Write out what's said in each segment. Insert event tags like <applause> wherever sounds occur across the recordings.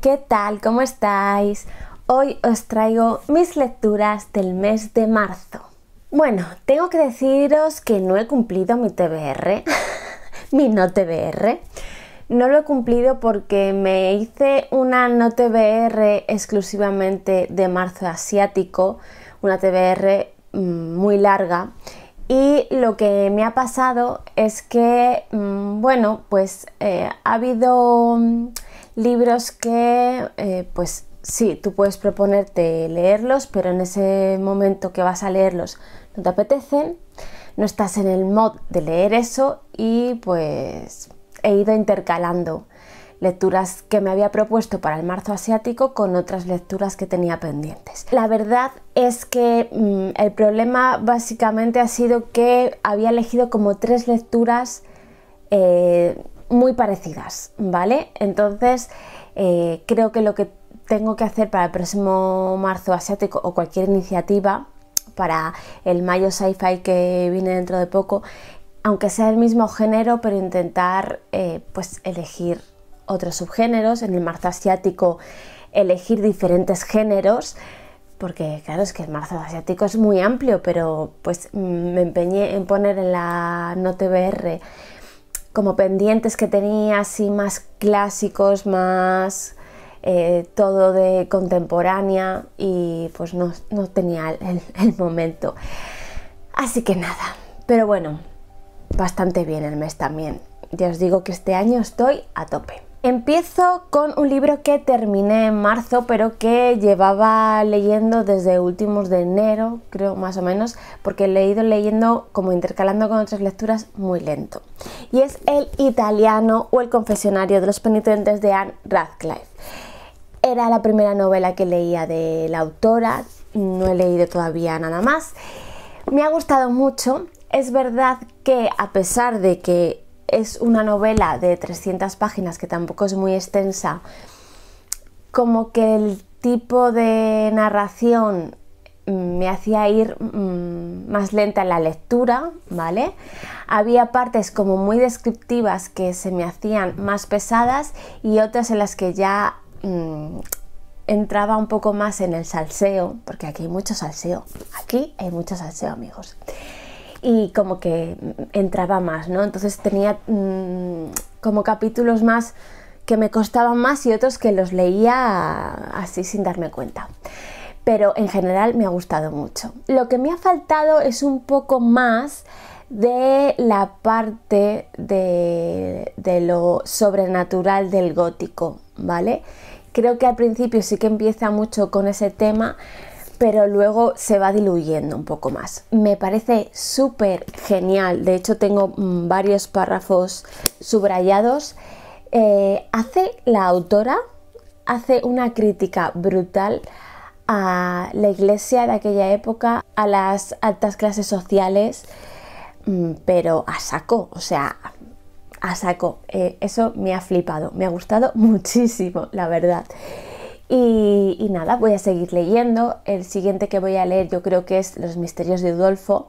¿qué tal? ¿Cómo estáis? Hoy os traigo mis lecturas del mes de marzo. Bueno, tengo que deciros que no he cumplido mi TBR, <laughs> mi no TBR. No lo he cumplido porque me hice una no TBR exclusivamente de marzo asiático, una TBR mm, muy larga. Y lo que me ha pasado es que, mm, bueno, pues eh, ha habido mm, libros que, eh, pues sí, tú puedes proponerte leerlos, pero en ese momento que vas a leerlos no te apetecen, no estás en el mod de leer eso y pues he ido intercalando lecturas que me había propuesto para el marzo asiático con otras lecturas que tenía pendientes. La verdad es que mm, el problema básicamente ha sido que había elegido como tres lecturas eh, muy parecidas, ¿vale? Entonces, eh, creo que lo que tengo que hacer para el próximo marzo asiático o cualquier iniciativa para el mayo sci-fi que viene dentro de poco, aunque sea el mismo género, pero intentar eh, pues elegir otros subgéneros, en el marzo asiático elegir diferentes géneros, porque claro, es que el marzo asiático es muy amplio, pero pues mm, me empeñé en poner en la TBR como pendientes que tenía, así más clásicos, más eh, todo de contemporánea y pues no, no tenía el, el momento. Así que nada, pero bueno, bastante bien el mes también. Ya os digo que este año estoy a tope. Empiezo con un libro que terminé en marzo, pero que llevaba leyendo desde últimos de enero, creo más o menos, porque he leído leyendo como intercalando con otras lecturas muy lento. Y es El italiano o el confesionario de los penitentes de Anne Radcliffe. Era la primera novela que leía de la autora, no he leído todavía nada más. Me ha gustado mucho. Es verdad que a pesar de que es una novela de 300 páginas que tampoco es muy extensa, como que el tipo de narración mm, me hacía ir mm, más lenta en la lectura, ¿vale? Había partes como muy descriptivas que se me hacían más pesadas y otras en las que ya mm, entraba un poco más en el salseo, porque aquí hay mucho salseo, aquí hay mucho salseo amigos y como que entraba más, ¿no? Entonces tenía mm, como capítulos más que me costaban más y otros que los leía así sin darme cuenta. Pero en general me ha gustado mucho. Lo que me ha faltado es un poco más de la parte de, de lo sobrenatural del gótico, ¿vale? Creo que al principio sí que empieza mucho con ese tema, pero luego se va diluyendo un poco más. Me parece súper genial, de hecho tengo mm, varios párrafos subrayados. Eh, hace la autora, hace una crítica brutal a la iglesia de aquella época, a las altas clases sociales, mm, pero a saco, o sea, a saco. Eh, eso me ha flipado, me ha gustado <laughs> muchísimo, la verdad. Y, nada, voy a seguir leyendo. El siguiente que voy a leer yo creo que es Los Misterios de Udolfo,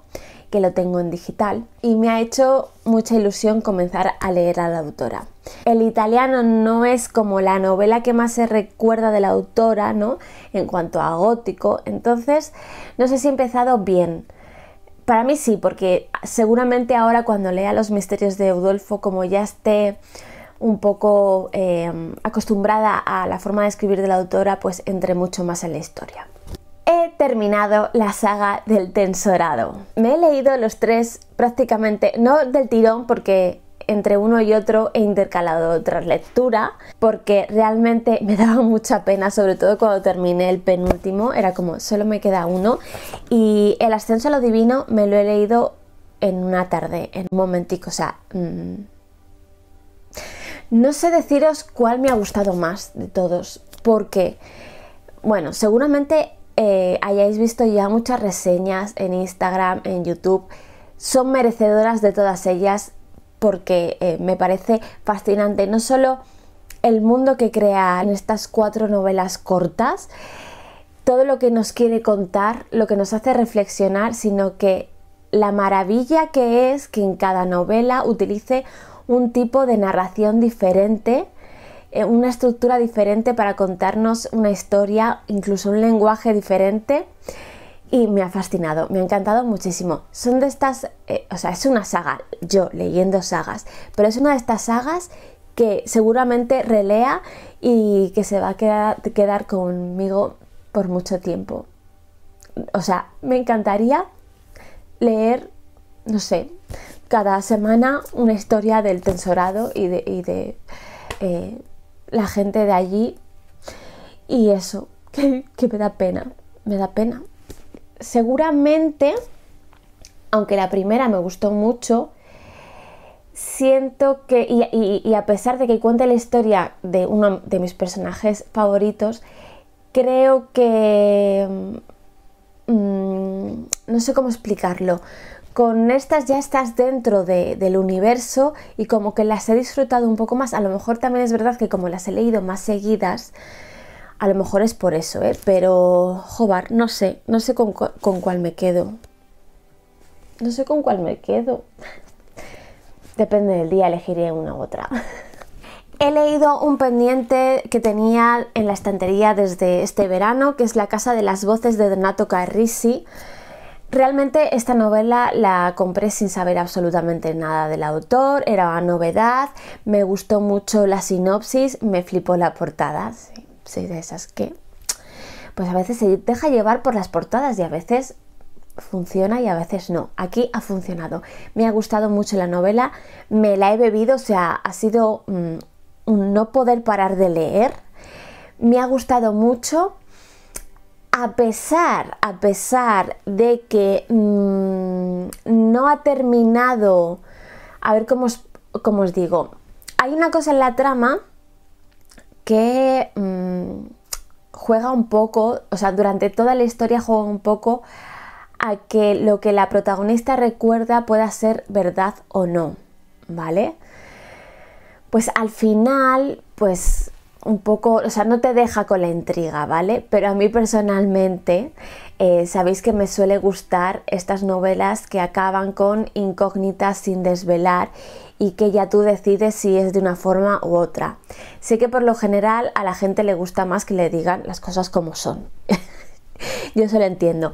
que lo tengo en digital. Y me ha hecho mucha ilusión comenzar a leer a la autora. El italiano no es como la novela que más se recuerda de la autora, ¿no? En cuanto a gótico. Entonces, no sé si he empezado bien. Para mí sí, porque seguramente ahora cuando lea Los Misterios de Udolfo, como ya esté un poco em, acostumbrada a la forma de escribir de la autora, pues entré mucho más en la historia. He terminado la saga del tensorado. Me he leído los tres prácticamente, no del tirón porque entre uno y otro he intercalado otra lectura, porque realmente me daba mucha pena, sobre todo cuando terminé el penúltimo, era como solo me queda uno y el ascenso a lo divino me lo he leído en una tarde, en un momentico, o sea... Mm, no sé deciros cuál me ha gustado más de todos, porque, bueno, seguramente eh, hayáis visto ya muchas reseñas en Instagram, en YouTube, son merecedoras de todas ellas porque eh, me parece fascinante no solo el mundo que crea en estas cuatro novelas cortas, todo lo que nos quiere contar, lo que nos hace reflexionar, sino que la maravilla que es que en cada novela utilice un tipo de narración diferente, eh, una estructura diferente para contarnos una historia, incluso un lenguaje diferente. Y me ha fascinado, me ha encantado muchísimo. Son de estas, eh, o sea, es una saga, yo leyendo sagas, pero es una de estas sagas que seguramente relea y que se va a quedar conmigo por mucho tiempo. O sea, me encantaría leer, no sé, cada semana una historia del tensorado y de, de eh, la gente de allí. Y eso, <laughs> que, me da pena, me da pena. Seguramente, aunque la primera me gustó mucho, siento que, y, a pesar de que cuente la historia de uno de mis personajes favoritos, creo que... Mm, no sé cómo explicarlo con estas ya estás dentro del universo y como que las he disfrutado un poco más. A lo mejor también es verdad que como las he leído más seguidas, a lo mejor es por eso, ¿eh? pero jobar, no sé, no sé con, con cuál me quedo. No sé con cuál me quedo. Depende del día, elegiré una u otra. <laughs> He leído un pendiente que tenía en la estantería desde este verano, que es La Casa de las Voces de Donato Carrisi. Realmente esta novela la compré sin saber absolutamente nada del autor, era una novedad, me gustó mucho la sinopsis, me flipó la portada, sí, de esas que pues a veces se deja llevar por las portadas y a veces funciona y a veces no. Aquí ha funcionado. Me ha gustado mucho la novela, me la he bebido, o sea, ha sido mm, un no poder parar de leer. Me ha gustado mucho a pesar, a pesar de que mm, no ha terminado, a ver cómo os, os, digo, hay una cosa en la trama que mm, juega un poco, o sea, durante toda la historia juega un poco a que lo que la protagonista recuerda pueda ser verdad o no, ¿vale? Pues al final, pues un poco, o sea, no te deja con la intriga, ¿vale? Pero a mí personalmente, eh, sabéis que me suele gustar estas novelas que acaban con incógnitas sin desvelar y que ya tú decides si es de una forma u otra. Sé que por lo general a la gente le gusta más que le digan las cosas como son. <laughs> yo eso lo entiendo,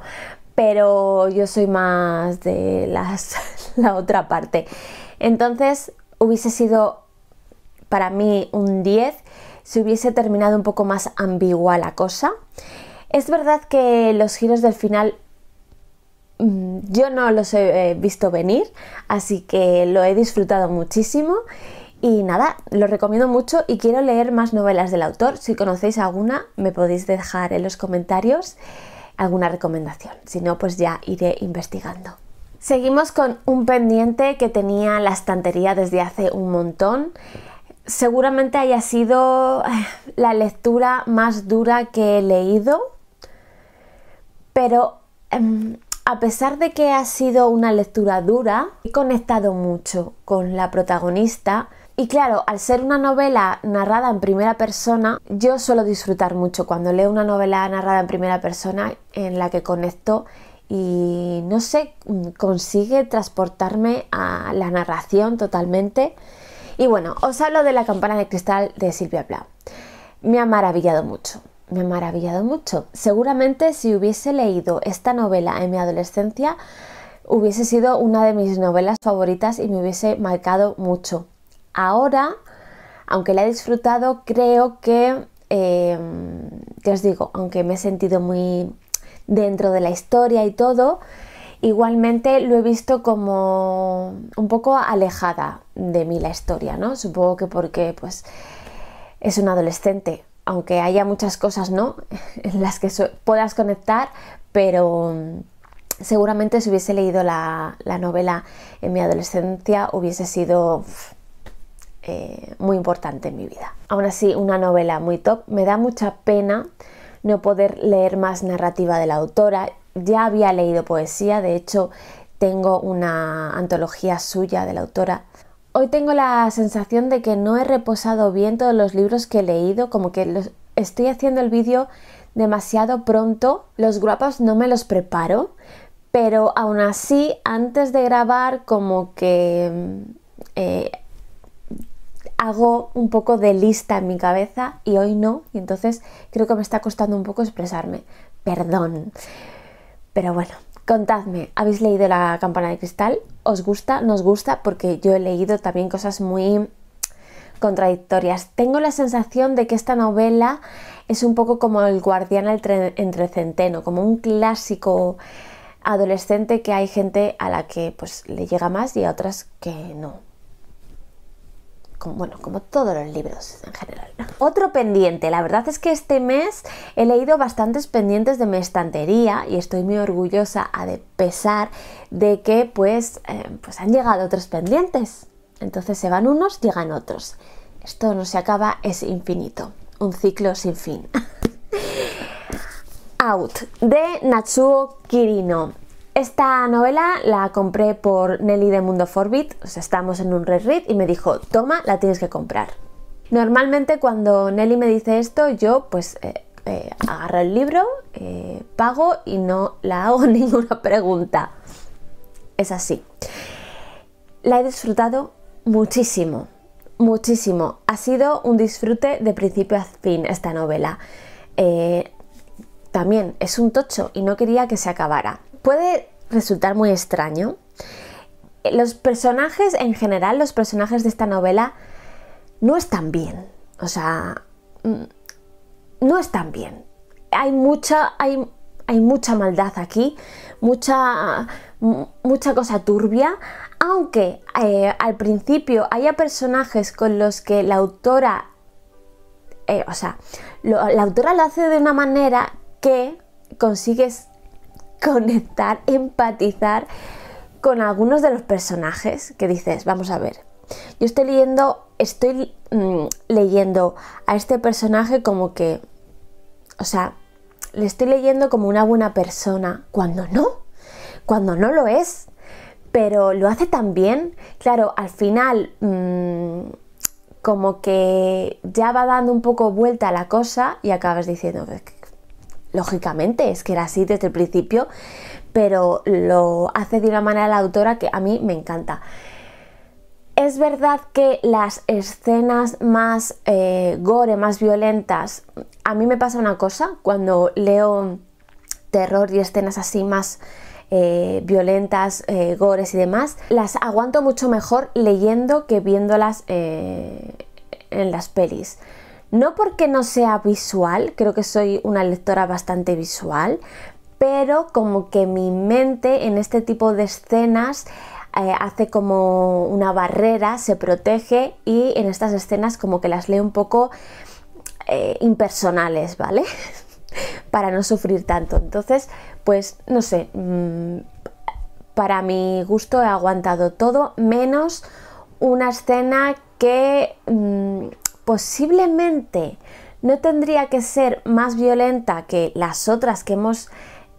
pero yo soy más de <laughs> la otra parte. Entonces, hubiese sido para mí un 10 si hubiese terminado un poco más ambigua la cosa. Es verdad que los giros del final mm, yo no los he eh, visto venir, así que lo he disfrutado muchísimo. Y nada, lo recomiendo mucho y quiero leer más novelas del autor. Si conocéis alguna, me podéis dejar en los comentarios alguna recomendación. Si no, pues ya iré investigando. Seguimos con un pendiente que tenía la estantería desde hace un montón seguramente haya sido la lectura más dura que he leído, pero em, a pesar de que ha sido una lectura dura, he conectado mucho con la protagonista. Y claro, al ser una novela narrada en primera persona, yo suelo disfrutar mucho cuando leo una novela narrada en primera persona en la que conecto y no sé, consigue transportarme a la narración totalmente. Y bueno, os hablo de la campana de cristal de Silvia Plath. Me ha maravillado mucho, me ha maravillado mucho. Seguramente si hubiese leído esta novela en mi adolescencia, hubiese sido una de mis novelas favoritas y me hubiese marcado mucho. Ahora, aunque la he disfrutado, creo que, eh, os digo, aunque me he sentido muy dentro de la historia y todo, Igualmente lo he visto como un poco alejada de mí la historia, ¿no? Supongo que porque pues es un adolescente, aunque haya muchas cosas, ¿no? <laughs> en las que puedas conectar, pero mm, seguramente si hubiese leído la, novela en mi adolescencia hubiese sido eh, muy importante en mi vida. Aún así, una novela muy top. Me da mucha pena no poder leer más narrativa de la autora ya había leído poesía, de hecho tengo una antología suya de la autora. Hoy tengo la sensación de que no he reposado bien todos los libros que he leído, como que estoy haciendo el vídeo demasiado pronto, los guapas no me los preparo, pero aún así antes de grabar como que eh, hago un poco de lista en mi cabeza y hoy no, y entonces creo que me está costando un poco expresarme. Perdón. Pero bueno, contadme, ¿habéis leído La campana de cristal? ¿Os gusta? ¿Nos gusta? Porque yo he leído también cosas muy contradictorias. Tengo la sensación de que esta novela es un poco como El guardián entre, centeno, como un clásico adolescente que hay gente a la que pues le llega más y a otras que no bueno, como todos los libros en general. Otro pendiente, la verdad es que este mes he leído bastantes pendientes de mi estantería y estoy muy orgullosa a de pesar de que pues, eh, pues han llegado otros pendientes. Entonces se van unos, llegan otros. Esto no se acaba, es infinito. Un ciclo sin fin. <laughs> Out de Natsuo Kirino. Esta novela la compré por Nelly de Mundo Forbit, estamos en un re read y me dijo, toma, la tienes que comprar. Normalmente cuando Nelly me dice esto, yo pues eh, eh, agarro el libro, eh, pago y no la hago <laughs> ninguna pregunta. Es así. La he disfrutado muchísimo, muchísimo. Ha sido un disfrute de principio a fin esta novela. también es un tocho y no quería que se acabara puede resultar muy extraño. Los personajes en general, los personajes de esta novela, no están bien. O sea, mm, no están bien. Hay mucha, hay, hay mucha maldad aquí, mucha, mucha cosa turbia, aunque eh, al principio haya personajes con los que la autora, eh, o sea, la autora lo hace de una manera que consigues conectar, empatizar con algunos de los personajes que dices, vamos a ver, yo estoy leyendo, estoy mm, leyendo a este personaje como que, o sea, le estoy leyendo como una buena persona, cuando no, cuando no lo es, pero lo hace tan bien, claro, al final... Mm, como que ya va dando un poco vuelta a la cosa y acabas diciendo, lógicamente, es que era así desde el principio, pero lo hace de una manera la autora que a mí me encanta. Es verdad que las escenas más eh, gore, más violentas, a mí me pasa una cosa, cuando leo terror y escenas así más eh, violentas, eh, gores y demás, las aguanto mucho mejor leyendo que viéndolas en las pelis. No porque no sea visual, creo que soy una lectora bastante visual, pero como que mi mente en este tipo de escenas eh, hace como una barrera, se protege y en estas escenas como que las leo un poco eh, impersonales, ¿vale? <laughs> para no sufrir tanto. Entonces, pues no sé, mm, para mi gusto he aguantado todo, menos una escena que mm, posiblemente no tendría que ser más violenta que las otras que hemos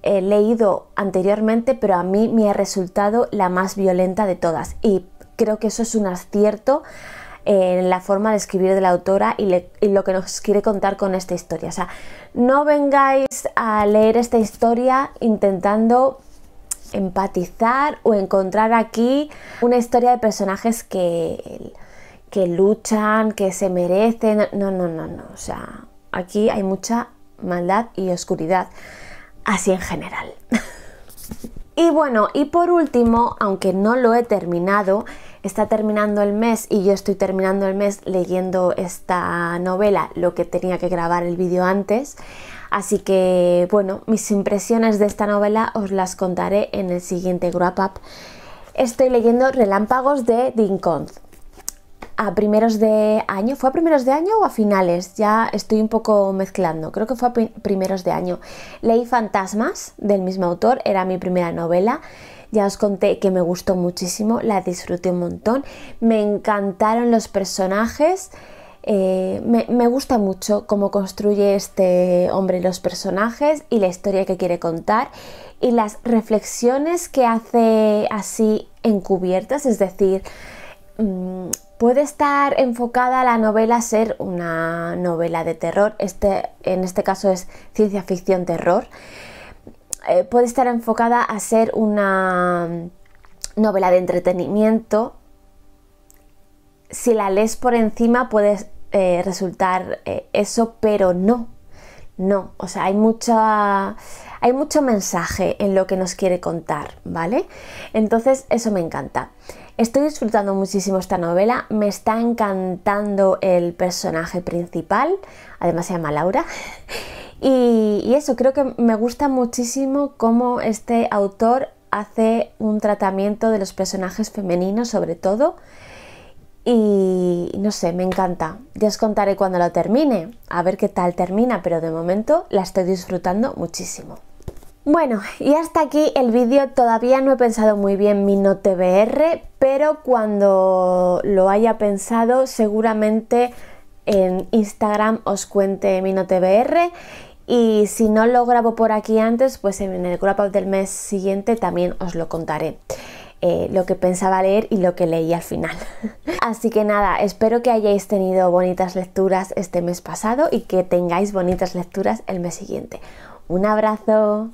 eh, leído anteriormente, pero a mí me ha resultado la más violenta de todas. Y creo que eso es un acierto eh, en la forma de escribir de la autora y, lo que nos quiere contar con esta historia. O sea, no vengáis a leer esta historia intentando empatizar o encontrar aquí una historia de personajes que que luchan, que se merecen. No, no, no, no. O sea, aquí hay mucha maldad y oscuridad, así en general. <laughs> y bueno, y por último, aunque no lo he terminado, está terminando el mes y yo estoy terminando el mes leyendo esta novela, lo que tenía que grabar el vídeo antes. Así que, bueno, mis impresiones de esta novela os las contaré en el siguiente Wrap Up. Estoy leyendo Relámpagos de Dinkonz a primeros de año. ¿Fue a primeros de año o a finales? Ya estoy un poco mezclando. Creo que fue a primeros de año. Leí Fantasmas del mismo autor, era mi primera novela. Ya os conté que me gustó muchísimo, la disfruté un montón. Me encantaron los personajes. Eh, me, gusta mucho cómo construye este hombre los personajes y la historia que quiere contar y las reflexiones que hace así encubiertas, es decir, mm, Puede estar enfocada la novela a ser una novela de terror, este, en este caso es ciencia ficción terror. Eh, puede estar enfocada a ser una novela de entretenimiento. Si la lees por encima puede eh, resultar eh, eso, pero no. No, o sea, hay mucha hay mucho mensaje en lo que nos quiere contar, ¿vale? Entonces, eso me encanta. Estoy disfrutando muchísimo esta novela, me está encantando el personaje principal, además se llama Laura. <laughs> Y, eso, creo que me gusta muchísimo cómo este autor hace un tratamiento de los personajes femeninos sobre todo y no sé, me encanta. Ya os contaré cuando la termine, a ver qué tal termina, pero de momento la estoy disfrutando muchísimo. Bueno, y hasta aquí el vídeo. Todavía no he pensado muy bien mi Note VR, pero cuando lo haya pensado seguramente en Instagram os cuente mi Note y si no lo grabo por aquí antes, pues en el grab del mes siguiente también os lo contaré. Eh, lo que pensaba leer y lo que leí al final. <laughs> Así que nada, espero que hayáis tenido bonitas lecturas este mes pasado y que tengáis bonitas lecturas el mes siguiente. Un abrazo.